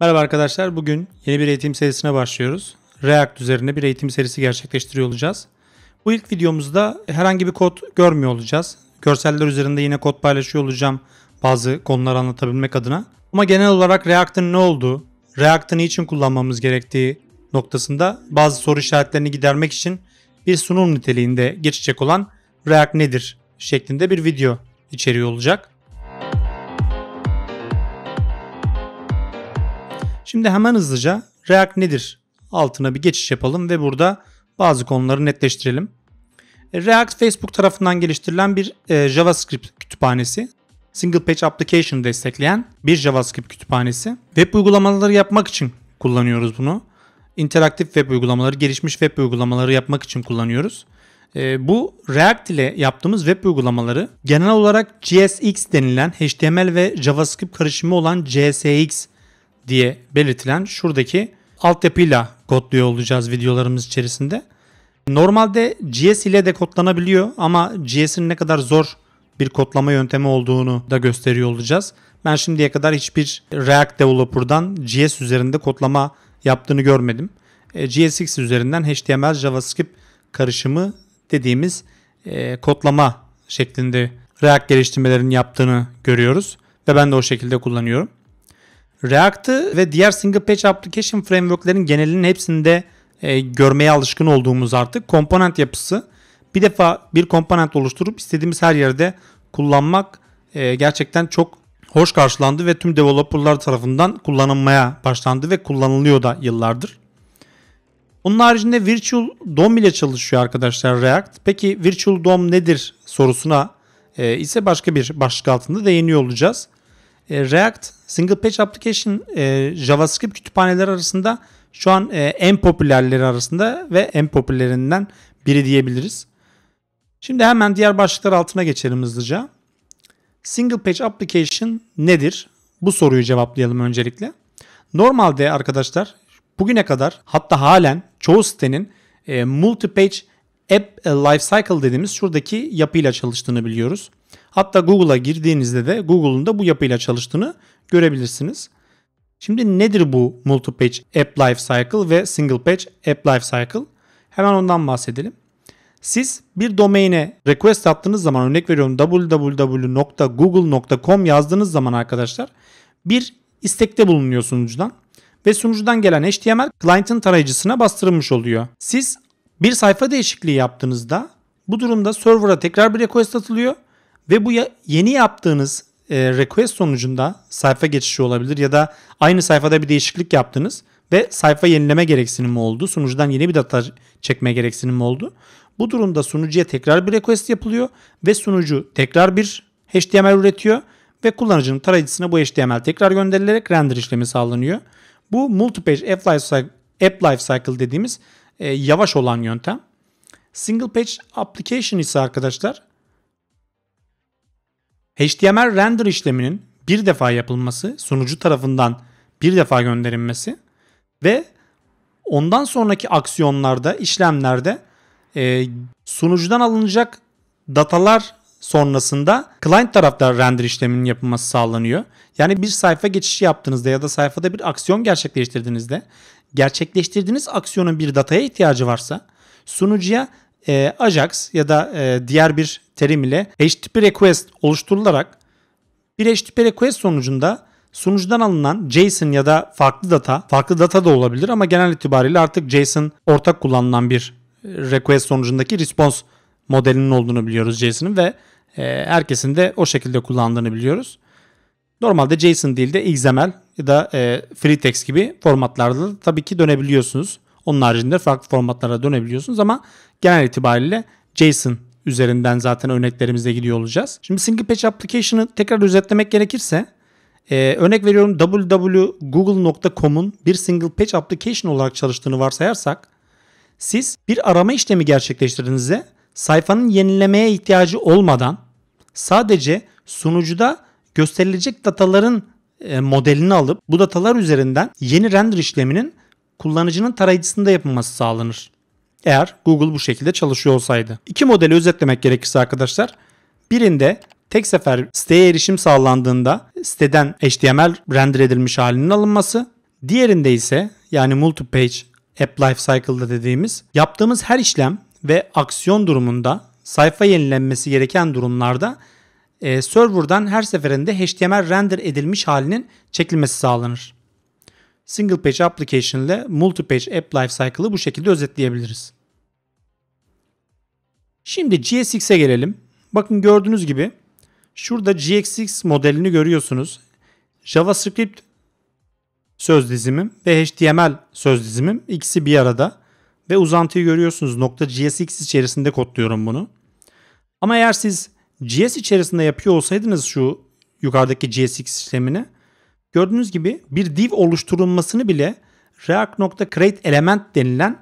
Merhaba arkadaşlar. Bugün yeni bir eğitim serisine başlıyoruz. React üzerine bir eğitim serisi gerçekleştiriyor olacağız. Bu ilk videomuzda herhangi bir kod görmüyor olacağız. Görseller üzerinde yine kod paylaşıyor olacağım bazı konuları anlatabilmek adına. Ama genel olarak React'ın ne olduğu, React'ı için kullanmamız gerektiği noktasında bazı soru işaretlerini gidermek için bir sunum niteliğinde geçecek olan React nedir şeklinde bir video içeriği olacak. Şimdi hemen hızlıca React nedir altına bir geçiş yapalım ve burada bazı konuları netleştirelim. E, React Facebook tarafından geliştirilen bir e, JavaScript kütüphanesi. Single Page Application destekleyen bir JavaScript kütüphanesi. Web uygulamaları yapmak için kullanıyoruz bunu. İnteraktif web uygulamaları, gelişmiş web uygulamaları yapmak için kullanıyoruz. E, bu React ile yaptığımız web uygulamaları genel olarak JSX denilen HTML ve JavaScript karışımı olan JSX diye belirtilen şuradaki altyapıyla kodluyor olacağız videolarımız içerisinde. Normalde GS ile de kodlanabiliyor ama GS'in ne kadar zor bir kodlama yöntemi olduğunu da gösteriyor olacağız. Ben şimdiye kadar hiçbir React developer'dan GS üzerinde kodlama yaptığını görmedim. E, GSX üzerinden HTML JavaScript karışımı dediğimiz e, kodlama şeklinde React geliştirmelerini yaptığını görüyoruz ve ben de o şekilde kullanıyorum. React'ı ve diğer single page application framework'lerin genelinin hepsinde e, görmeye alışkın olduğumuz artık komponent yapısı. Bir defa bir komponent oluşturup istediğimiz her yerde kullanmak e, gerçekten çok hoş karşılandı ve tüm developerlar tarafından kullanılmaya başlandı ve kullanılıyor da yıllardır. Onun haricinde Virtual DOM ile çalışıyor arkadaşlar React. Peki Virtual DOM nedir sorusuna e, ise başka bir başlık altında değiniyor olacağız. E, React Single Page Application e, JavaScript kütüphaneleri arasında şu an e, en popülerleri arasında ve en popülerinden biri diyebiliriz. Şimdi hemen diğer başlıklar altına geçelim hızlıca. Single Page Application nedir? Bu soruyu cevaplayalım öncelikle. Normalde arkadaşlar bugüne kadar hatta halen çoğu sitenin multi page app lifecycle dediğimiz şuradaki yapıyla çalıştığını biliyoruz. Hatta Google'a girdiğinizde de Google'un da bu yapıyla çalıştığını görebilirsiniz. Şimdi nedir bu multi-page app lifecycle ve single page app lifecycle? Hemen ondan bahsedelim. Siz bir domaine request attığınız zaman örnek veriyorum www.google.com yazdığınız zaman arkadaşlar bir istekte bulunuyor sunucudan ve sunucudan gelen HTML client'ın tarayıcısına bastırılmış oluyor. Siz bir sayfa değişikliği yaptığınızda bu durumda server'a tekrar bir request atılıyor ve bu ya, yeni yaptığınız e, request sonucunda sayfa geçişi olabilir ya da aynı sayfada bir değişiklik yaptınız ve sayfa yenileme gereksinimi oldu. Sunucudan yeni bir data çekme gereksinimi oldu. Bu durumda sunucuya tekrar bir request yapılıyor ve sunucu tekrar bir HTML üretiyor ve kullanıcının tarayıcısına bu HTML tekrar gönderilerek render işlemi sağlanıyor. Bu multi-page app lifecycle, dediğimiz e, yavaş olan yöntem. Single page application ise arkadaşlar HTML render işleminin bir defa yapılması, sunucu tarafından bir defa gönderilmesi ve ondan sonraki aksiyonlarda, işlemlerde e, sunucudan alınacak datalar sonrasında client tarafta render işleminin yapılması sağlanıyor. Yani bir sayfa geçişi yaptığınızda ya da sayfada bir aksiyon gerçekleştirdiğinizde gerçekleştirdiğiniz aksiyonun bir dataya ihtiyacı varsa sunucuya e, Ajax ya da e, diğer bir terim ile HTTP request oluşturularak bir HTTP request sonucunda sunucudan alınan JSON ya da farklı data, farklı data da olabilir ama genel itibariyle artık JSON ortak kullanılan bir e, request sonucundaki response modelinin olduğunu biliyoruz JSON'ın ve e, herkesin de o şekilde kullandığını biliyoruz. Normalde JSON değil de XML ya da e, free text gibi formatlarda da tabii ki dönebiliyorsunuz. Onun haricinde farklı formatlara dönebiliyorsunuz ama genel itibariyle JSON üzerinden zaten örneklerimizde gidiyor olacağız. Şimdi single page application'ı tekrar özetlemek gerekirse ee, örnek veriyorum www.google.com'un bir single page application olarak çalıştığını varsayarsak siz bir arama işlemi gerçekleştirdiğinizde sayfanın yenilemeye ihtiyacı olmadan sadece sunucuda gösterilecek dataların e, modelini alıp bu datalar üzerinden yeni render işleminin kullanıcının tarayıcısında yapılması sağlanır. Eğer Google bu şekilde çalışıyor olsaydı. İki modeli özetlemek gerekirse arkadaşlar. Birinde tek sefer siteye erişim sağlandığında siteden HTML render edilmiş halinin alınması. Diğerinde ise yani multi page app life cycle'da dediğimiz yaptığımız her işlem ve aksiyon durumunda sayfa yenilenmesi gereken durumlarda e, serverdan her seferinde HTML render edilmiş halinin çekilmesi sağlanır. Single Page Application ile Multi Page App Lifecycle'ı bu şekilde özetleyebiliriz. Şimdi GSX'e gelelim. Bakın gördüğünüz gibi şurada GSX modelini görüyorsunuz. JavaScript söz dizimim ve HTML söz dizimim ikisi bir arada ve uzantıyı görüyorsunuz. Nokta .gsx içerisinde kodluyorum bunu. Ama eğer siz GS içerisinde yapıyor olsaydınız şu yukarıdaki GSX işlemini Gördüğünüz gibi bir div oluşturulmasını bile React.create element denilen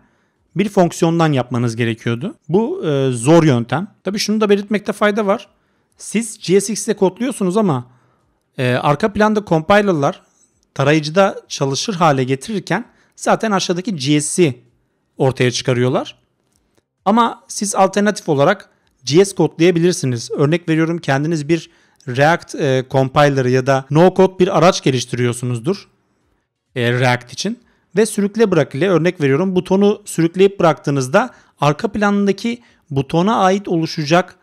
bir fonksiyondan yapmanız gerekiyordu. Bu e, zor yöntem. Tabi şunu da belirtmekte fayda var. Siz JSX kodluyorsunuz ama e, arka planda compilerlar tarayıcıda çalışır hale getirirken zaten aşağıdaki JS'i ortaya çıkarıyorlar. Ama siz alternatif olarak JS kodlayabilirsiniz. Örnek veriyorum kendiniz bir React e, compiler'ı ya da no-code bir araç geliştiriyorsunuzdur e, React için ve sürükle bırak ile örnek veriyorum butonu sürükleyip bıraktığınızda arka plandaki butona ait oluşacak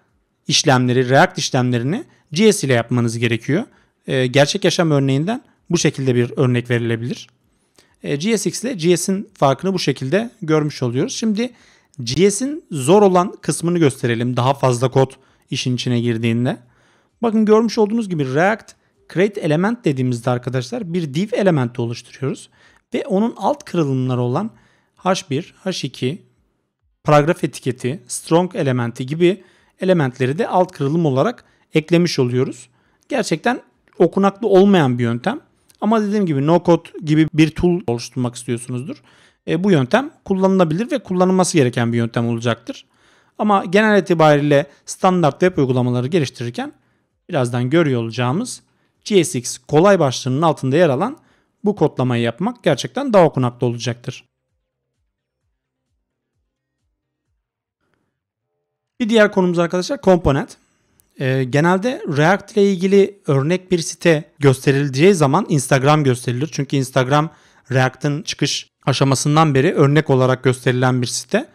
işlemleri, React işlemlerini JS ile yapmanız gerekiyor. E, gerçek yaşam örneğinden bu şekilde bir örnek verilebilir. E, GSX ile GS'in farkını bu şekilde görmüş oluyoruz. Şimdi GS'in zor olan kısmını gösterelim daha fazla kod işin içine girdiğinde. Bakın görmüş olduğunuz gibi React create element dediğimizde arkadaşlar bir div elementi oluşturuyoruz. Ve onun alt kırılımları olan h1, h2, paragraf etiketi, strong elementi gibi elementleri de alt kırılım olarak eklemiş oluyoruz. Gerçekten okunaklı olmayan bir yöntem. Ama dediğim gibi no code gibi bir tool oluşturmak istiyorsunuzdur. E, bu yöntem kullanılabilir ve kullanılması gereken bir yöntem olacaktır. Ama genel itibariyle standart web uygulamaları geliştirirken birazdan görüyor olacağımız GSX kolay başlığının altında yer alan bu kodlamayı yapmak gerçekten daha okunaklı olacaktır. Bir diğer konumuz arkadaşlar komponent. Ee, genelde React ile ilgili örnek bir site gösterileceği zaman Instagram gösterilir. Çünkü Instagram React'ın çıkış aşamasından beri örnek olarak gösterilen bir site.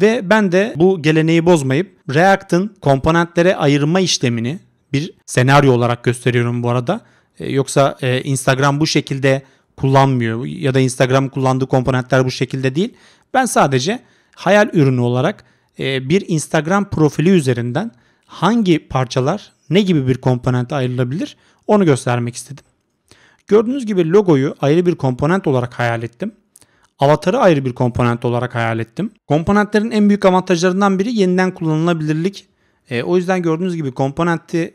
Ve ben de bu geleneği bozmayıp React'ın komponentlere ayırma işlemini bir senaryo olarak gösteriyorum bu arada. E, yoksa e, Instagram bu şekilde kullanmıyor ya da Instagram kullandığı komponentler bu şekilde değil. Ben sadece hayal ürünü olarak e, bir Instagram profili üzerinden hangi parçalar ne gibi bir komponent ayrılabilir onu göstermek istedim. Gördüğünüz gibi logoyu ayrı bir komponent olarak hayal ettim. Avatarı ayrı bir komponent olarak hayal ettim. Komponentlerin en büyük avantajlarından biri yeniden kullanılabilirlik e, o yüzden gördüğünüz gibi komponenti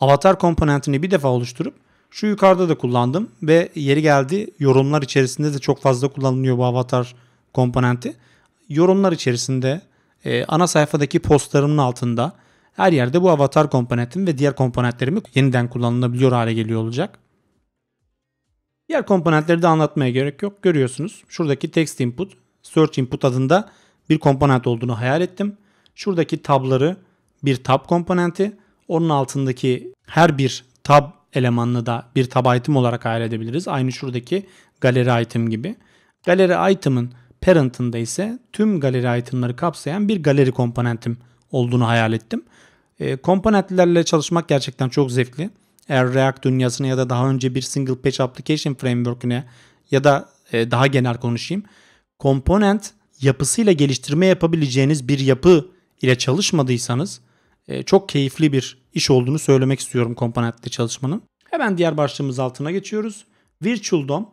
avatar komponentini bir defa oluşturup şu yukarıda da kullandım ve yeri geldi yorumlar içerisinde de çok fazla kullanılıyor bu avatar komponenti. Yorumlar içerisinde e, ana sayfadaki postlarımın altında her yerde bu avatar komponentim ve diğer komponentlerimi yeniden kullanılabiliyor hale geliyor olacak. Diğer komponentleri de anlatmaya gerek yok. Görüyorsunuz şuradaki text input, search input adında bir komponent olduğunu hayal ettim. Şuradaki tabları bir tab komponenti. Onun altındaki her bir tab elemanını da bir tab item olarak ayar edebiliriz. Aynı şuradaki galeri item gibi. Galeri item'ın parent'ında ise tüm galeri item'ları kapsayan bir galeri komponentim olduğunu hayal ettim. E, komponentlerle çalışmak gerçekten çok zevkli. Eğer React dünyasına ya da daha önce bir single page application framework'üne ya da e, daha genel konuşayım. Komponent yapısıyla geliştirme yapabileceğiniz bir yapı ile çalışmadıysanız e, çok keyifli bir iş olduğunu söylemek istiyorum komponentte çalışmanın. Hemen diğer başlığımız altına geçiyoruz. Virtual DOM.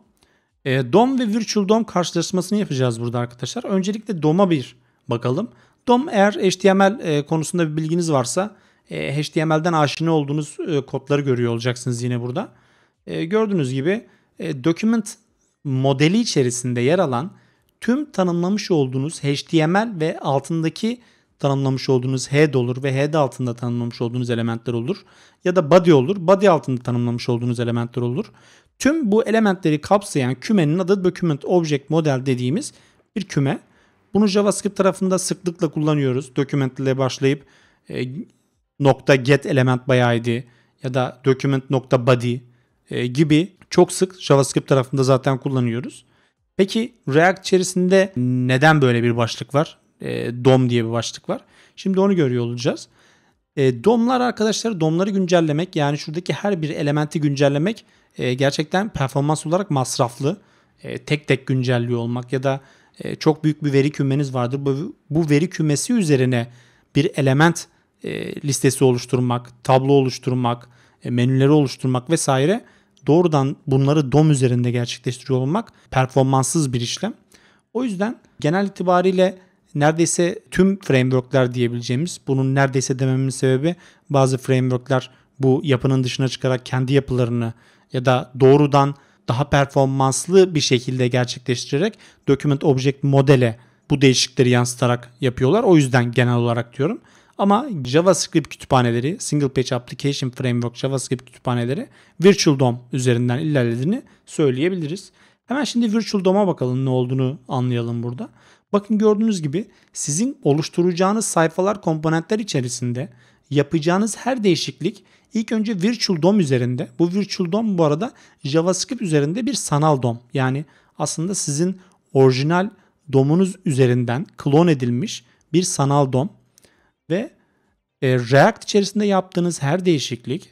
E, DOM ve Virtual DOM karşılaştırmasını yapacağız burada arkadaşlar. Öncelikle DOM'a bir bakalım. DOM eğer HTML e, konusunda bir bilginiz varsa HTML'den aşina olduğunuz kodları görüyor olacaksınız yine burada. Gördüğünüz gibi document modeli içerisinde yer alan tüm tanımlamış olduğunuz HTML ve altındaki tanımlamış olduğunuz head olur ve head altında tanımlamış olduğunuz elementler olur. Ya da body olur, body altında tanımlamış olduğunuz elementler olur. Tüm bu elementleri kapsayan kümenin adı document object model dediğimiz bir küme. Bunu JavaScript tarafında sıklıkla kullanıyoruz. Document ile başlayıp e, nokta get element bayağıydı ya da document nokta body e, gibi çok sık JavaScript tarafında zaten kullanıyoruz. Peki React içerisinde neden böyle bir başlık var? e, DOM diye bir başlık var. Şimdi onu görüyor olacağız. E, DOM'lar arkadaşlar DOM'ları güncellemek yani şuradaki her bir elementi güncellemek e, gerçekten performans olarak masraflı. E, tek tek güncelliyor olmak ya da e, çok büyük bir veri kümeniz vardır. Bu, bu veri kümesi üzerine bir element e, listesi oluşturmak, tablo oluşturmak, e, menüleri oluşturmak vesaire doğrudan bunları DOM üzerinde gerçekleştiriyor olmak performanssız bir işlem. O yüzden genel itibariyle neredeyse tüm frameworkler diyebileceğimiz bunun neredeyse dememin sebebi bazı frameworkler bu yapının dışına çıkarak kendi yapılarını ya da doğrudan daha performanslı bir şekilde gerçekleştirerek document object modele bu değişikleri yansıtarak yapıyorlar. O yüzden genel olarak diyorum. Ama JavaScript kütüphaneleri, Single Page Application Framework JavaScript kütüphaneleri Virtual DOM üzerinden ilerlediğini söyleyebiliriz. Hemen şimdi Virtual DOM'a bakalım ne olduğunu anlayalım burada. Bakın gördüğünüz gibi sizin oluşturacağınız sayfalar komponentler içerisinde yapacağınız her değişiklik ilk önce Virtual DOM üzerinde. Bu Virtual DOM bu arada JavaScript üzerinde bir sanal DOM. Yani aslında sizin orijinal DOM'unuz üzerinden klon edilmiş bir sanal DOM. Ve e, React içerisinde yaptığınız her değişiklik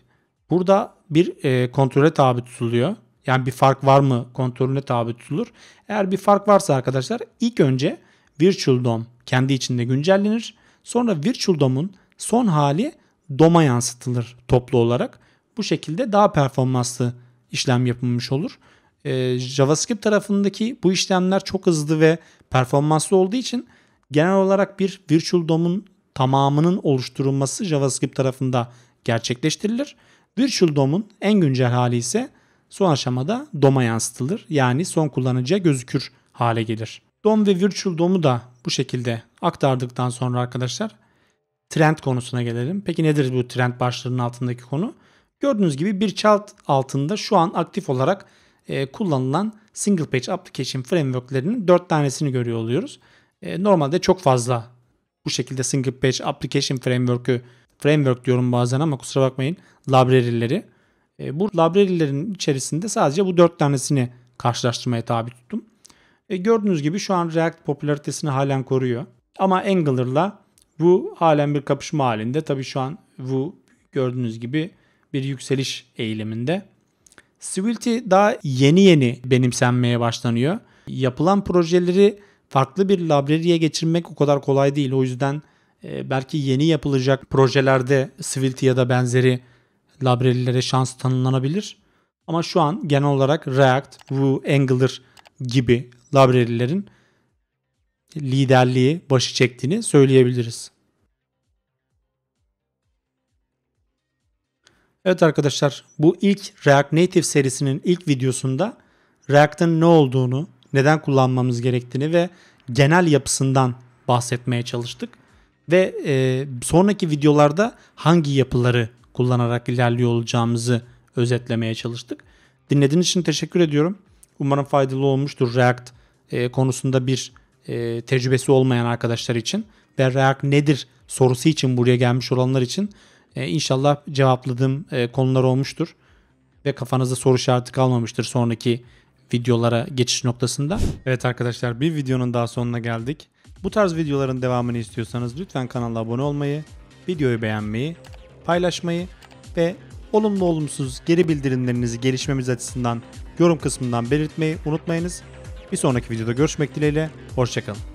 burada bir e, kontrole tabi tutuluyor. Yani bir fark var mı kontrolüne tabi tutulur. Eğer bir fark varsa arkadaşlar ilk önce virtual DOM kendi içinde güncellenir. Sonra virtual DOM'un son hali DOM'a yansıtılır toplu olarak. Bu şekilde daha performanslı işlem yapılmış olur. Ee, JavaScript tarafındaki bu işlemler çok hızlı ve performanslı olduğu için genel olarak bir virtual DOM'un tamamının oluşturulması JavaScript tarafında gerçekleştirilir. Virtual DOM'un en güncel hali ise son aşamada DOM'a yansıtılır. Yani son kullanıcıya gözükür hale gelir. DOM ve Virtual DOM'u da bu şekilde aktardıktan sonra arkadaşlar trend konusuna gelelim. Peki nedir bu trend başlığının altındaki konu? Gördüğünüz gibi bir chart altında şu an aktif olarak e, kullanılan single page application frameworklerinin 4 tanesini görüyor oluyoruz. E, normalde çok fazla bu şekilde single page application framework'ü framework diyorum bazen ama kusura bakmayın library'leri. E, bu library'lerin içerisinde sadece bu 4 tanesini karşılaştırmaya tabi tuttum. E gördüğünüz gibi şu an React popülaritesini halen koruyor. Ama Angular'la bu halen bir kapışma halinde. Tabii şu an bu gördüğünüz gibi bir yükseliş eğiliminde. Swift'i daha yeni yeni benimsenmeye başlanıyor. Yapılan projeleri farklı bir library'e geçirmek o kadar kolay değil. O yüzden e, belki yeni yapılacak projelerde Swift ya da benzeri library'lere şans tanınabilir. Ama şu an genel olarak React, Vue, Angular gibi Labrelilerin liderliği başı çektiğini söyleyebiliriz. Evet arkadaşlar bu ilk React Native serisinin ilk videosunda React'ın ne olduğunu, neden kullanmamız gerektiğini ve genel yapısından bahsetmeye çalıştık. Ve e, sonraki videolarda hangi yapıları kullanarak ilerliyor olacağımızı özetlemeye çalıştık. Dinlediğiniz için teşekkür ediyorum. Umarım faydalı olmuştur React e, konusunda bir e, tecrübesi olmayan arkadaşlar için ve React nedir sorusu için buraya gelmiş olanlar için e, inşallah cevapladığım e, konular olmuştur ve kafanızda soru işareti kalmamıştır sonraki videolara geçiş noktasında. Evet arkadaşlar bir videonun daha sonuna geldik. Bu tarz videoların devamını istiyorsanız lütfen kanala abone olmayı, videoyu beğenmeyi, paylaşmayı ve olumlu olumsuz geri bildirimlerinizi gelişmemiz açısından yorum kısmından belirtmeyi unutmayınız. Bir sonraki videoda görüşmek dileğiyle, hoşçakalın.